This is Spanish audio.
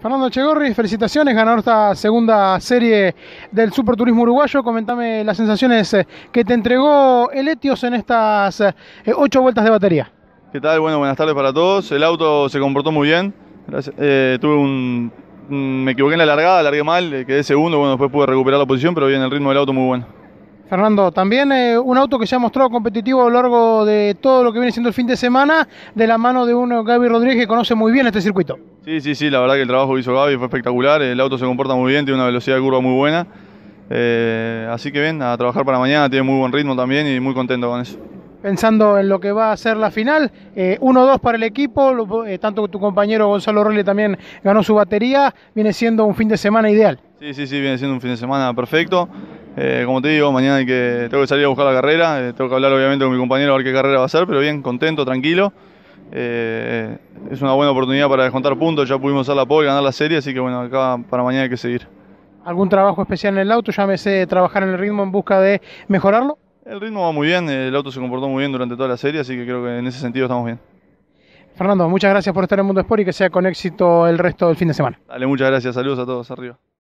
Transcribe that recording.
Fernando Chegorri, felicitaciones, ganador esta segunda serie del Super Superturismo Uruguayo. Comentame las sensaciones eh, que te entregó el Etios en estas eh, ocho vueltas de batería. ¿Qué tal? Bueno, buenas tardes para todos. El auto se comportó muy bien. Eh, tuve un. Me equivoqué en la largada, largué mal, quedé segundo. Bueno, después pude recuperar la posición, pero bien, el ritmo del auto muy bueno. Fernando, también eh, un auto que se ha mostrado competitivo a lo largo de todo lo que viene siendo el fin de semana, de la mano de uno Gaby Rodríguez que conoce muy bien este circuito. Sí, sí, sí, la verdad que el trabajo que hizo Gaby fue espectacular, el auto se comporta muy bien, tiene una velocidad de curva muy buena, eh, así que ven a trabajar para mañana, tiene muy buen ritmo también y muy contento con eso. Pensando en lo que va a ser la final, 1-2 eh, para el equipo, tanto que tu compañero Gonzalo Rolli también ganó su batería, viene siendo un fin de semana ideal. Sí, sí, sí, viene siendo un fin de semana perfecto. Eh, como te digo, mañana hay que, tengo que salir a buscar la carrera, eh, tengo que hablar obviamente con mi compañero a ver qué carrera va a ser, pero bien, contento, tranquilo. Eh, es una buena oportunidad para descontar puntos, ya pudimos hacer la pole, ganar la serie, así que bueno, acá para mañana hay que seguir. ¿Algún trabajo especial en el auto? Llámese trabajar en el ritmo en busca de mejorarlo. El ritmo va muy bien, el auto se comportó muy bien durante toda la serie, así que creo que en ese sentido estamos bien. Fernando, muchas gracias por estar en Mundo Sport y que sea con éxito el resto del fin de semana. Dale, muchas gracias, saludos a todos arriba.